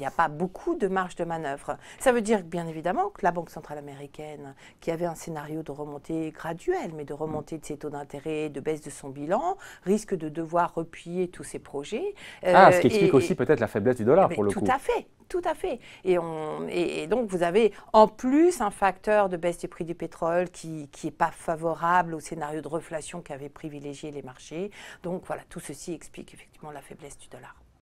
Il n'y a pas beaucoup de marge de manœuvre. Ça veut dire bien évidemment que la Banque centrale américaine, qui avait un scénario de remontée graduelle, mais de remontée de ses taux d'intérêt, de baisse de son bilan, risque de devoir replier tous ses projets. ah, ce euh, qui explique aussi peut-être la faiblesse du dollar eh ben, pour le coup. Tout à fait, tout à fait. Et, donc, vous avez en plus un facteur de baisse des prix du pétrole qui n'est pas favorable au scénario de reflation qu'avaient privilégié les marchés. Donc, voilà, tout ceci explique effectivement la faiblesse du dollar.